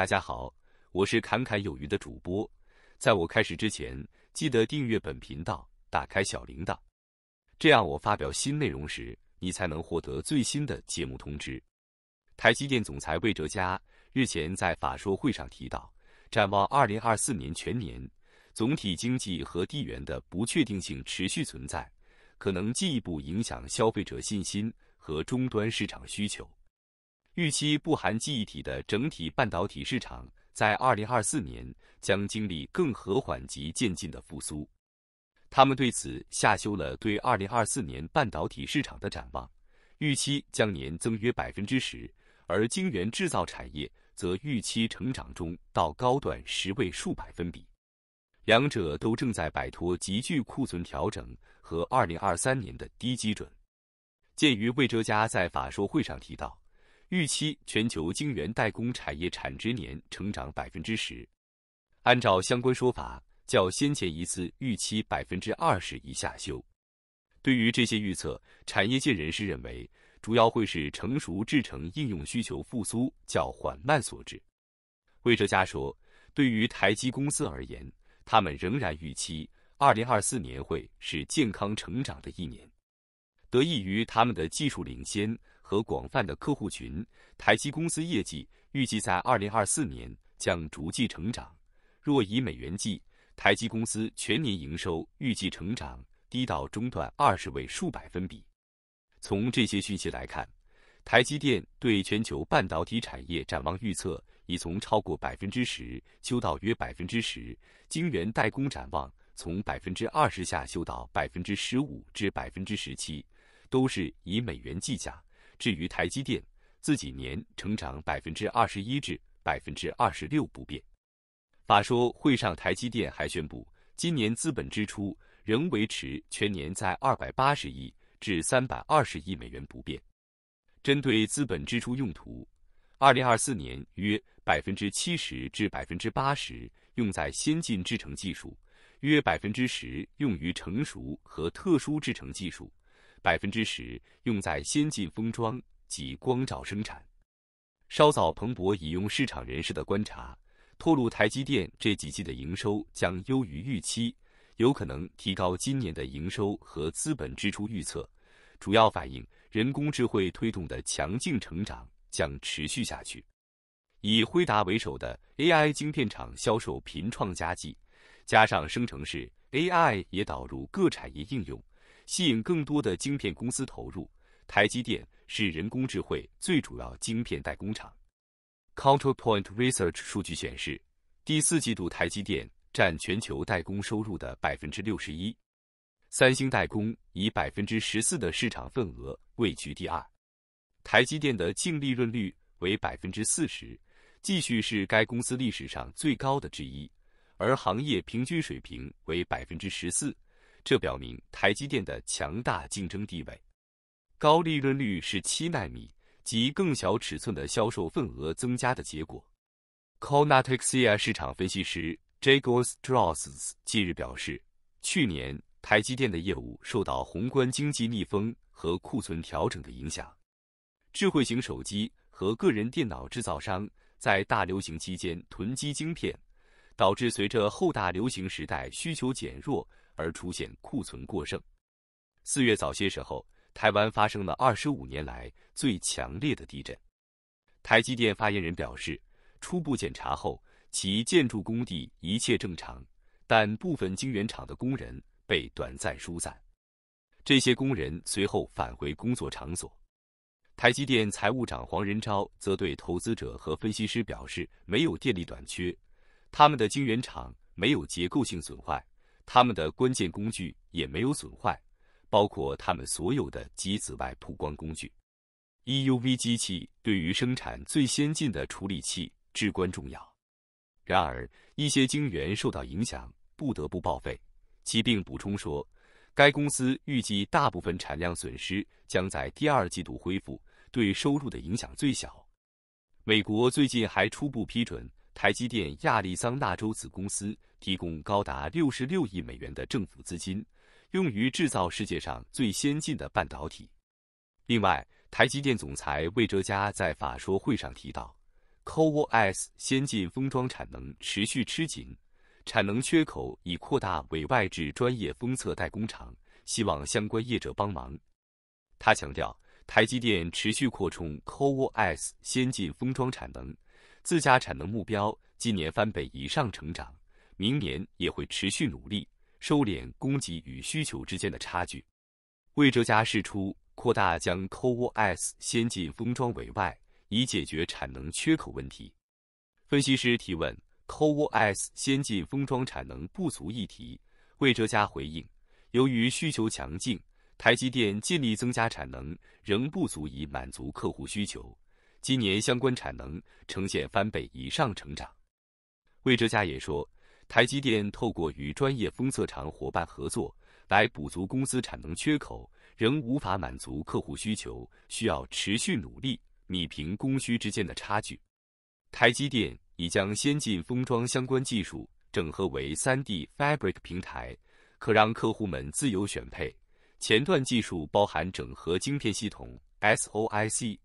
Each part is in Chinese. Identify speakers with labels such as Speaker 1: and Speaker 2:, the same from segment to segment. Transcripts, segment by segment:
Speaker 1: 大家好，我是侃侃有余的主播。在我开始之前，记得订阅本频道，打开小铃铛，这样我发表新内容时，你才能获得最新的节目通知。台积电总裁魏哲嘉日前在法说会上提到，展望2024年全年，总体经济和地缘的不确定性持续存在，可能进一步影响消费者信心和终端市场需求。预期不含记忆体的整体半导体市场在二零二四年将经历更和缓及渐进的复苏。他们对此下修了对二零二四年半导体市场的展望，预期将年增约百分之十，而晶圆制造产业则预期成长中到高段十位数百分比。两者都正在摆脱急剧库存调整和二零二三年的低基准。鉴于魏哲家在法说会上提到。预期全球晶圆代工产业产值年成长百分之十，按照相关说法，较先前一次预期百分之二十以下修。对于这些预测，产业界人士认为，主要会是成熟制成应用需求复苏较缓慢所致。魏哲嘉说：“对于台积公司而言，他们仍然预期二零二四年会是健康成长的一年，得益于他们的技术领先。”和广泛的客户群，台积公司业绩预计在二零二四年将逐季成长。若以美元计，台积公司全年营收预计成长低到中段二十位数百分比。从这些讯息来看，台积电对全球半导体产业展望预测已从超过百分之十修到约百分之十，晶圆代工展望从百分之二十下修到百分之十五至百分之十七，都是以美元计价。至于台积电，自己年成长百分之二十一至百分之二十六不变。法说会上，台积电还宣布，今年资本支出仍维持全年在二百八十亿至三百二十亿美元不变。针对资本支出用途，二零二四年约百分之七十至百分之八十用在先进制程技术，约百分之十用于成熟和特殊制程技术。百分之十用在先进封装及光照生产。稍早，彭博引用市场人士的观察，透露台积电这几季的营收将优于预期，有可能提高今年的营收和资本支出预测，主要反映人工智慧推动的强劲成长将持续下去。以辉达为首的 AI 晶片厂销售频创佳绩，加上生成式 AI 也导入各产业应用。吸引更多的晶片公司投入。台积电是人工智慧最主要晶片代工厂。Counterpoint Research 数据显示，第四季度台积电占全球代工收入的百分之六十一，三星代工以百分之十四的市场份额位居第二。台积电的净利润率为百分之四十，继续是该公司历史上最高的之一，而行业平均水平为百分之十四。这表明台积电的强大竞争地位，高利润率是七纳米及更小尺寸的销售份额增加的结果。c o n a x i a 市场分析师 Jagos Drosz 近日表示，去年台积电的业务受到宏观经济逆风和库存调整的影响。智慧型手机和个人电脑制造商在大流行期间囤积晶片，导致随着后大流行时代需求减弱。而出现库存过剩。四月早些时候，台湾发生了二十五年来最强烈的地震。台积电发言人表示，初步检查后，其建筑工地一切正常，但部分晶圆厂的工人被短暂疏散。这些工人随后返回工作场所。台积电财务长黄仁昭则对投资者和分析师表示，没有电力短缺，他们的晶圆厂没有结构性损坏。他们的关键工具也没有损坏，包括他们所有的极紫外曝光工具 （EUV） 机器，对于生产最先进的处理器至关重要。然而，一些晶圆受到影响，不得不报废。其并补充说，该公司预计大部分产量损失将在第二季度恢复，对收入的影响最小。美国最近还初步批准。台积电亚利桑那州子公司提供高达六十六亿美元的政府资金，用于制造世界上最先进的半导体。另外，台积电总裁魏哲嘉在法说会上提到，CoWoS 先进封装产能持续吃紧，产能缺口已扩大委外资专业封测代工厂，希望相关业者帮忙。他强调，台积电持续扩充 CoWoS 先进封装产能。自家产能目标今年翻倍以上成长，明年也会持续努力收敛供给与需求之间的差距。魏哲嘉释出扩大将 c o o s 先进封装委外，以解决产能缺口问题。分析师提问 c o o s 先进封装产能不足一提，魏哲嘉回应：由于需求强劲，台积电尽力增加产能，仍不足以满足客户需求。今年相关产能呈现翻倍以上成长，魏哲嘉也说，台积电透过与专业封测厂伙伴合作来补足公司产能缺口，仍无法满足客户需求，需要持续努力弥平供需之间的差距。台积电已将先进封装相关技术整合为 3D Fabric 平台，可让客户们自由选配前段技术，包含整合晶片系统 （SoIC）。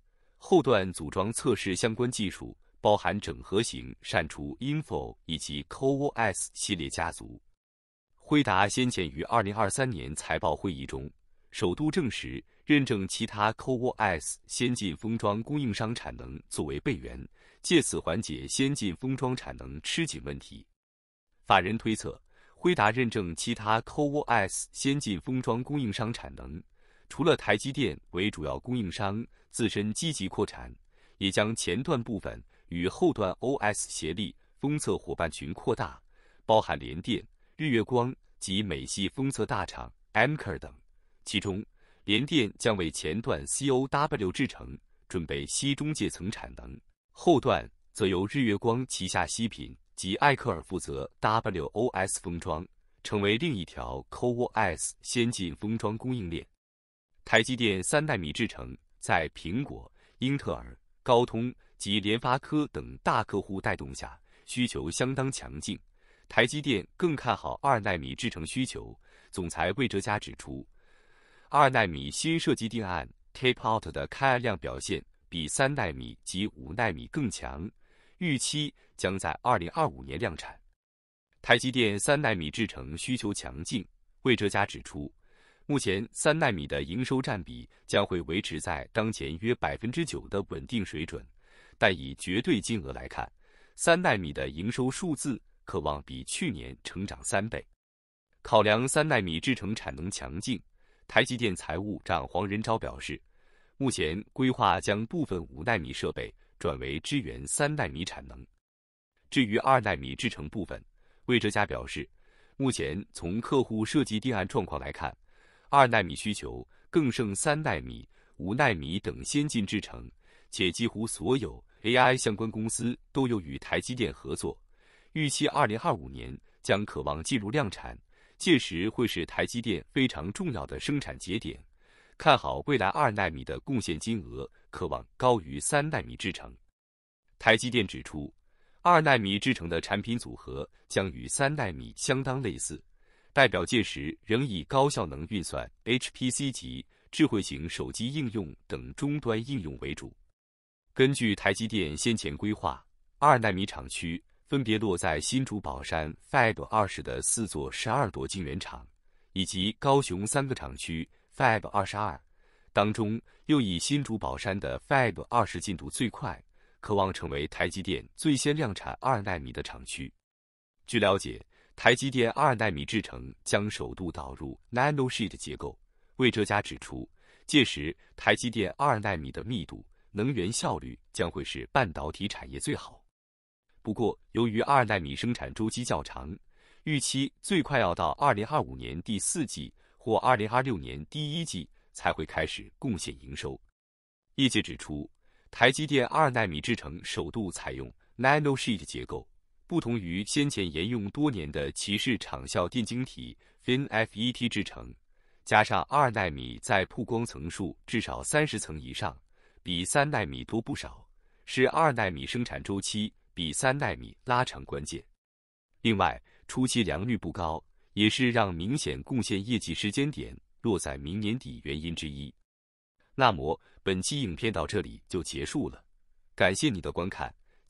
Speaker 1: 后段组装测试相关技术包含整合型删除 info 以及 c o o s 系列家族。辉达先前于2023年财报会议中，首度证实认证其他 c o o s 先进封装供应商产能作为备援，借此缓解先进封装产能吃紧问题。法人推测，辉达认证其他 c o o s 先进封装供应商产能。除了台积电为主要供应商，自身积极扩产，也将前段部分与后段 OS 协力封测伙伴群扩大，包含联电、日月光及美系封测大厂 a m k e r 等。其中，联电将为前段 COW 制成准备西中介层产能，后段则由日月光旗下西品及艾克尔负责 WOS 封装，成为另一条 CoS o 先进封装供应链。台积电三纳米制程在苹果、英特尔、高通及联发科等大客户带动下，需求相当强劲。台积电更看好二纳米制程需求。总裁魏哲嘉指出，二纳米新设计定案 （tape out） 的开案量表现比三纳米及五纳米更强，预期将在二零二五年量产。台积电三纳米制程需求强劲，魏哲嘉指出。目前三纳米的营收占比将会维持在当前约百分之九的稳定水准，但以绝对金额来看，三纳米的营收数字渴望比去年成长三倍。考量三纳米制程产能强劲，台积电财务长黄仁昭表示，目前规划将部分五纳米设备转为支援三纳米产能。至于二纳米制程部分，魏哲家表示，目前从客户设计定案状况来看。二纳米需求更胜三纳米、五纳米等先进制程，且几乎所有 AI 相关公司都有与台积电合作。预期二零二五年将渴望进入量产，届时会是台积电非常重要的生产节点。看好未来二纳米的贡献金额，渴望高于三纳米制程。台积电指出，二纳米制程的产品组合将与三纳米相当类似。代表届时仍以高效能运算 （HPC） 级智慧型手机应用等终端应用为主。根据台积电先前规划，二纳米厂区分别落在新竹宝山 Fab 20的四座十二朵晶圆厂，以及高雄三个厂区 Fab 22当中，又以新竹宝山的 Fab 20进度最快，渴望成为台积电最先量产二纳米的厂区。据了解。台积电二纳米制程将首度导入 nano sheet 结构。魏哲嘉指出，届时台积电二纳米的密度、能源效率将会是半导体产业最好。不过，由于二纳米生产周期较长，预期最快要到2025年第四季或2026年第一季才会开始贡献营收。业界指出，台积电二纳米制程首度采用 nano sheet 结构。不同于先前沿用多年的骑士场效电晶体 （FinFET） 制程，加上二纳米在曝光层数至少三十层以上，比三纳米多不少，是二纳米生产周期比三纳米拉长关键。另外，初期良率不高，也是让明显贡献业绩时间点落在明年底原因之一。那么，本期影片到这里就结束了，感谢你的观看。